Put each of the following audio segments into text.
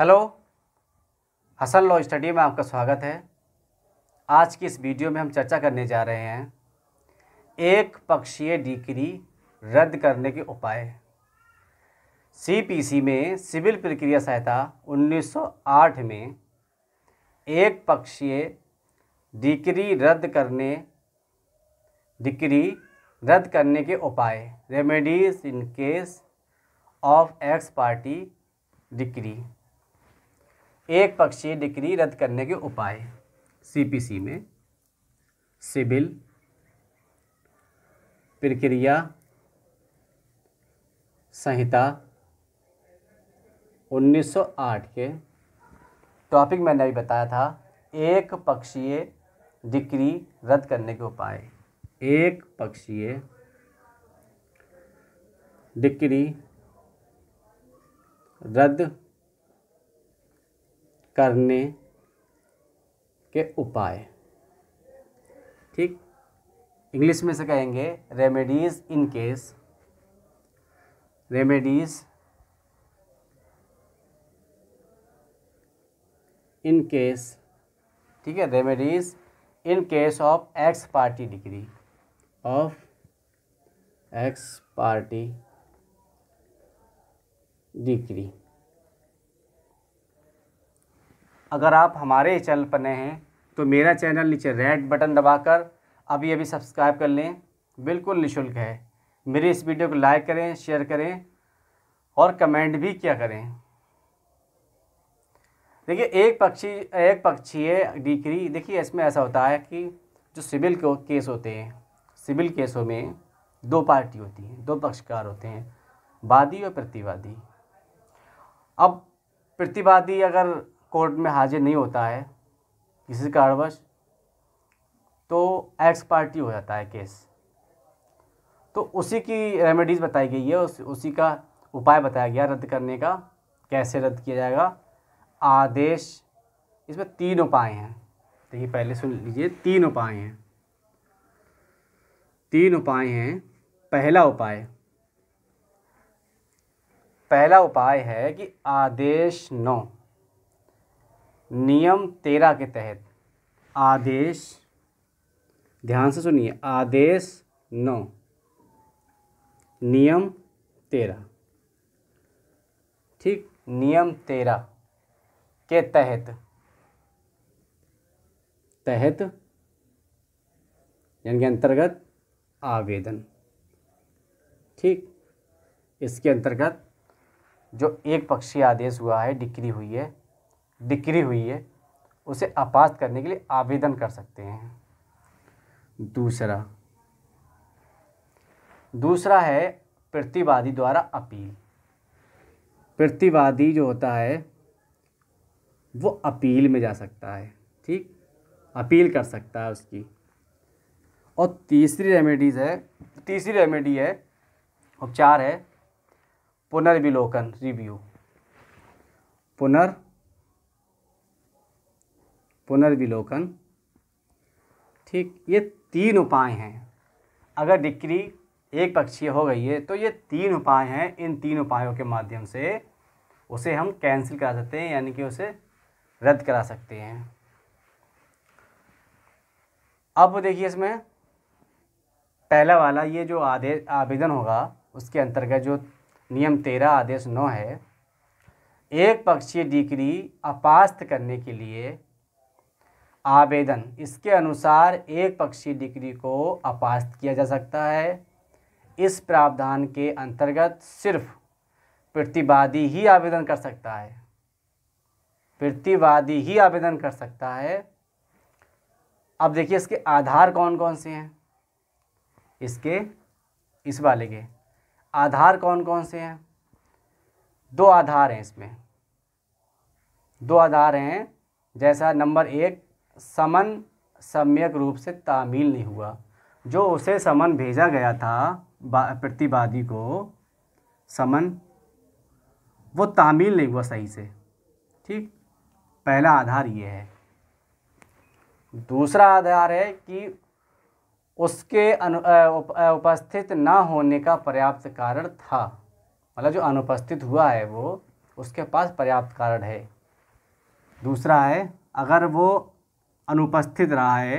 hello Hasan law study में आपका स्वागत है आज की इस वीडियो में हम चर्चा करने जा रहे हैं एक पक्षीय डिग्री रद्द करने के उपाय सीपीसी में सिविल प्रक्रिया सहायता 1908 में एक पक्षीय डिग्री रद्द करने डिक्री रद्द करने के उपाय remedies in case of ex party degree एक पक्षीय डिक्री रद्द करने के उपाय सीपीसी में सिविल प्रक्रिया संहिता 1908 के टॉपिक मैंने अभी बताया था एक पक्षीय डिक्री रद्द करने के उपाय एक पक्षीय डिक्री रद्द करने के उपाय ठीक इंग्लिश में से कहेंगे remedies in case remedies in case ठीक है remedies in case of ex party degree of ex party degree अगर आप हमारे चैनल पर नए हैं तो मेरा चैनल नीचे रेड बटन दबाकर अभी अभी सब्सक्राइब कर लें बिल्कुल निशुल्क है मेरी इस वीडियो को लाइक करें शेयर करें और कमेंट भी किया करें देखिए एक पक्षी एक पक्षी है डीकरी देखिए इसमें ऐसा होता है कि जो सिविल को केस होते हैं सिविल केसों में दो पार्टी होती हैं दो पक्षकार होते हैं वादी और प्रतिवादी अब प्रतिवादी अगर कोर्ट में हाजिर नहीं होता है किसी कारणवश तो एक्स पार्टी हो जाता है केस तो उसी की रेमेडीज़ बताई गई है उस उसी का उपाय बताया गया रद्द करने का कैसे रद्द किया जाएगा आदेश इसमें तीन उपाय हैं देखिए पहले सुन लीजिए तीन उपाय हैं तीन उपाय हैं पहला उपाय पहला उपाय है कि आदेश नौ नियम तेरह के तहत आदेश ध्यान से सुनिए आदेश नौ नियम तेरह ठीक नियम तेरह के तहत तहत यानी कि अंतर्गत आवेदन ठीक इसके अंतर्गत जो एक पक्षीय आदेश हुआ है डिक्री हुई है डिक्री हुई है उसे आपात करने के लिए आवेदन कर सकते हैं दूसरा दूसरा है प्रतिवादी द्वारा अपील प्रतिवादी जो होता है वो अपील में जा सकता है ठीक अपील कर सकता है उसकी और तीसरी रेमेडीज़ है तीसरी रेमेडी है उपचार है पुनर्विलोकन रिव्यू पुनर् पुनर्विलोकन ठीक ये तीन उपाय हैं अगर डिक्री एक पक्षीय हो गई है तो ये तीन उपाय हैं इन तीन उपायों के माध्यम से उसे हम कैंसिल करा सकते हैं यानी कि उसे रद्द करा सकते हैं अब देखिए इसमें पहला वाला ये जो आदेश आवेदन होगा उसके अंतर्गत जो नियम तेरह आदेश नौ है एक पक्षीय डिग्री अपास्त करने के लिए आवेदन इसके अनुसार एक पक्षी डिग्री को अपास्त किया जा सकता है इस प्रावधान के अंतर्गत सिर्फ प्रतिवादी ही आवेदन कर सकता है प्रतिवादी ही आवेदन कर सकता है अब देखिए इसके आधार कौन कौन से हैं इसके इस वाले के आधार कौन कौन से हैं दो आधार हैं इसमें दो आधार हैं जैसा नंबर एक समन सम्यक रूप से तामील नहीं हुआ जो उसे समन भेजा गया था प्रतिवादी को समन वो तामील नहीं हुआ सही से ठीक पहला आधार ये है दूसरा आधार है कि उसके अनु उपस्थित ना होने का पर्याप्त कारण था मतलब जो अनुपस्थित हुआ है वो उसके पास पर्याप्त कारण है दूसरा है अगर वो अनुपस्थित रहा है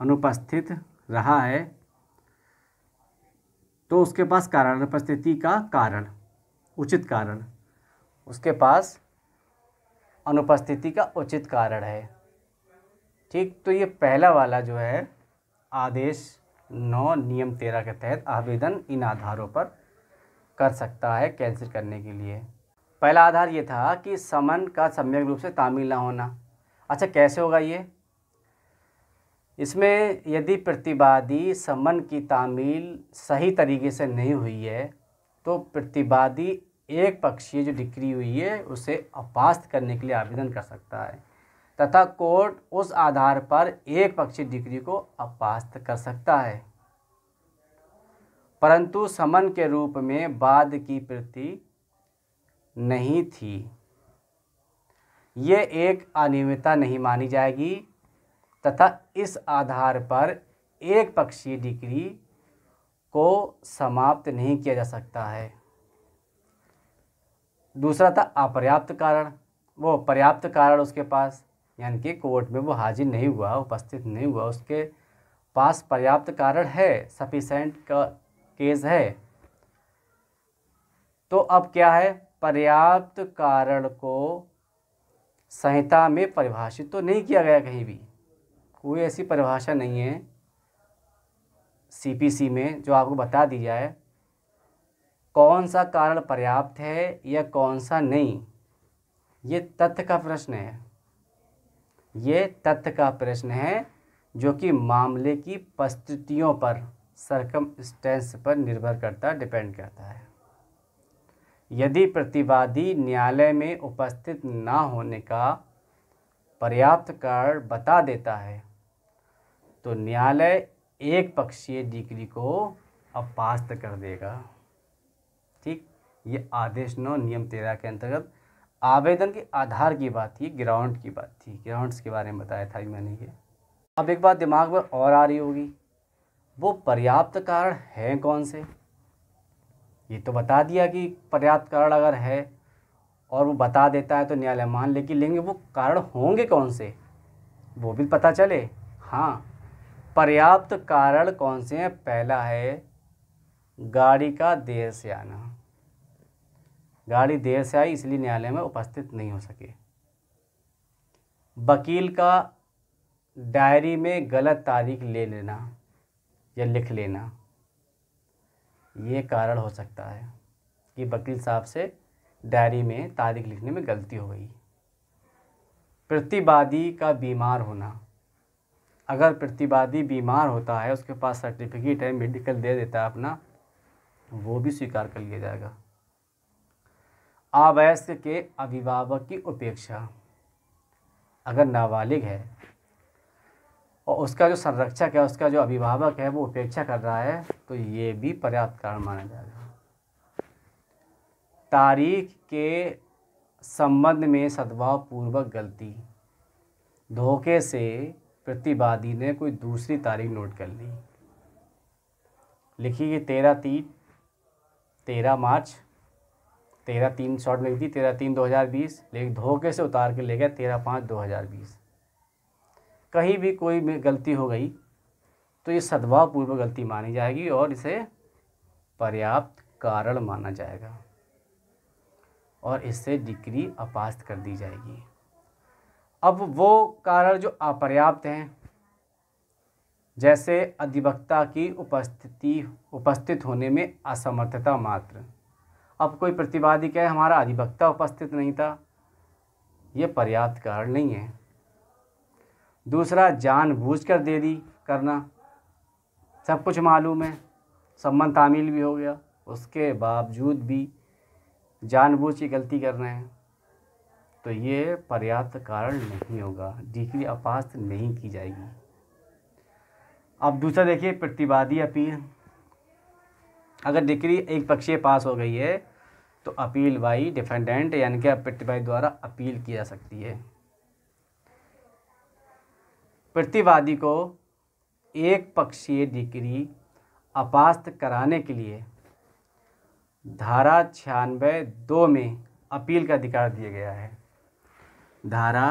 अनुपस्थित रहा है तो उसके पास कारण अनुपस्थिति का कारण उचित कारण उसके पास अनुपस्थिति का उचित कारण है ठीक तो ये पहला वाला जो है आदेश नौ नियम तेरह के तहत आवेदन इन आधारों पर कर सकता है कैंसिल करने के लिए पहला आधार ये था कि समन का सम्यक रूप से तामील ना होना अच्छा कैसे होगा ये इसमें यदि प्रतिवादी समन की तामील सही तरीके से नहीं हुई है तो प्रतिवादी एक पक्षीय जो डिक्री हुई है उसे अपास्त करने के लिए आवेदन कर सकता है तथा कोर्ट उस आधार पर एक पक्षीय डिक्री को अपास्त कर सकता है परंतु समन के रूप में बाद की प्रति नहीं थी ये एक अनियमितता नहीं मानी जाएगी तथा इस आधार पर एक पक्षीय डिग्री को समाप्त नहीं किया जा सकता है दूसरा था अपर्याप्त कारण वो पर्याप्त कारण उसके पास यानी कि कोर्ट में वो हाजिर नहीं हुआ उपस्थित नहीं हुआ उसके पास पर्याप्त कारण है सफिशेंट का केस है तो अब क्या है पर्याप्त कारण को संहिता में परिभाषित तो नहीं किया गया कहीं भी कोई ऐसी परिभाषा नहीं है सीपीसी में जो आपको बता दी जाए कौन सा कारण पर्याप्त है या कौन सा नहीं ये तथ्य का प्रश्न है ये तथ्य का प्रश्न है जो कि मामले की परिस्थितियों पर सरकम स्टेंस पर निर्भर करता डिपेंड करता है यदि प्रतिवादी न्यायालय में उपस्थित ना होने का पर्याप्त कारण बता देता है तो न्यायालय एक पक्षीय डिग्री को अपास्त कर देगा ठीक ये आदेश नौ नियम तेरह के अंतर्गत आवेदन के आधार की बात थी ग्राउंड की बात थी ग्राउंड्स के बारे में बताया था मैंने ये अब एक बात दिमाग में और आ रही होगी वो पर्याप्त कारण हैं कौन से ये तो बता दिया कि पर्याप्त कारण अगर है और वो बता देता है तो न्यायालय मान ले कि लेंगे वो कारण होंगे कौन से वो भी पता चले हाँ पर्याप्त कारण कौन से हैं पहला है गाड़ी का देर से आना गाड़ी देर से आई इसलिए न्यायालय में उपस्थित नहीं हो सके वकील का डायरी में गलत तारीख ले लेना या लिख लेना ये कारण हो सकता है कि वकील साहब से डायरी में तारीख लिखने में गलती हो गई प्रतिवादी का बीमार होना अगर प्रतिवादी बीमार होता है उसके पास सर्टिफिकेट है मेडिकल दे देता है अपना वो भी स्वीकार कर लिया जाएगा अवयस्क के अभिभावक की उपेक्षा अगर नाबालिग है और उसका जो संरक्षक है उसका जो अभिभावक है वो उपेक्षा कर रहा है तो ये भी पर्याप्त कारण माना जाएगा तारीख के संबंध में सद्भाव पूर्वक गलती धोखे से प्रतिवादी ने कोई दूसरी तारीख नोट कर ली लिखी कि तेरह तीन तेरह मार्च तेरह तीन शॉर्ट में दी तेरह तीन दो हज़ार बीस लेकिन धोखे से उतार के ले गए तेरह पाँच दो हज़ार बीस कहीं भी कोई गलती हो गई तो ये सद्भावपूर्वक गलती मानी जाएगी और इसे पर्याप्त कारण माना जाएगा और इससे डिग्री अपास्त कर दी जाएगी अब वो कारण जो अपर्याप्त हैं जैसे अधिवक्ता की उपस्थिति उपस्थित होने में असमर्थता मात्र अब कोई प्रतिवादी कहे हमारा अधिवक्ता उपस्थित नहीं था ये पर्याप्त कारण नहीं है दूसरा जानबूझकर दे दी करना सब कुछ मालूम है संबंध तामील भी हो गया उसके बावजूद भी जानबूझ की गलती कर रहे हैं तो ये पर्याप्त कारण नहीं होगा डिग्री अपास्त नहीं की जाएगी अब दूसरा देखिए प्रतिवादी अपील अगर डिग्री एक पक्षीय पास हो गई है तो अपील बाई डिफेंडेंट यानी कि प्रतिवादी द्वारा अपील की जा सकती है प्रतिवादी को एक पक्षीय डिग्री अपास्त कराने के लिए धारा छियानवे दो में अपील का अधिकार दिया गया है धारा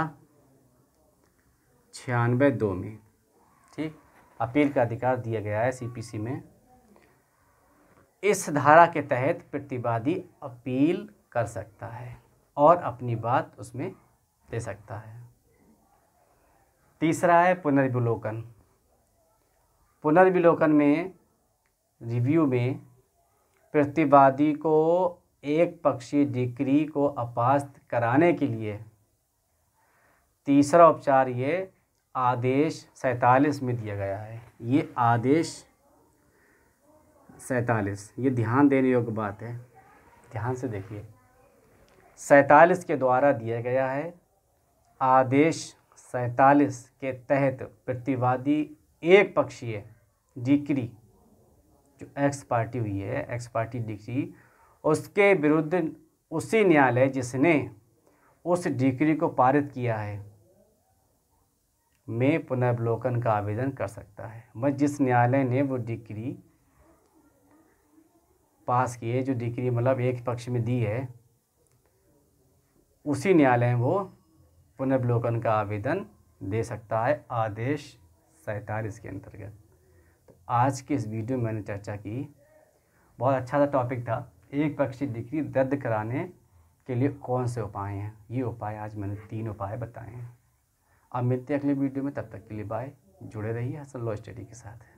छियानवे दो में ठीक अपील का अधिकार दिया गया है सीपीसी में इस धारा के तहत प्रतिवादी अपील कर सकता है और अपनी बात उसमें दे सकता है तीसरा है पुनर्विलोकन पुनर्विलोकन में रिव्यू में प्रतिवादी को एक पक्षी डिग्री को अपास्त कराने के लिए तीसरा उपचार ये आदेश सैतालीस में दिया गया है ये आदेश सैतालीस ये ध्यान देने योग्य बात है ध्यान से देखिए सैतालीस के द्वारा दिया गया है आदेश सैतालीस के तहत प्रतिवादी एक पक्षीय डिक्री जो एक्स पार्टी हुई है एक्स पार्टी डिक्री उसके विरुद्ध उसी न्यायालय जिसने उस डिक्री को पारित किया है में पुनर्वलोकन का आवेदन कर सकता है मैं जिस न्यायालय ने वो डिक्री पास की है जो डिक्री मतलब एक पक्ष में दी है उसी न्यायालय में वो पुनर्वलोकन का आवेदन दे सकता है आदेश सैंतालीस के अंतर्गत तो आज के इस वीडियो में मैंने चर्चा की बहुत अच्छा सा टॉपिक था एक पक्षी डिग्री रद्द कराने के लिए कौन से उपाय हैं ये उपाय आज मैंने तीन उपाय बताए हैं अब मिलते हैं अगले वीडियो में तब तक के लिए बाय जुड़े रहिए हसन लॉ स्टडी के साथ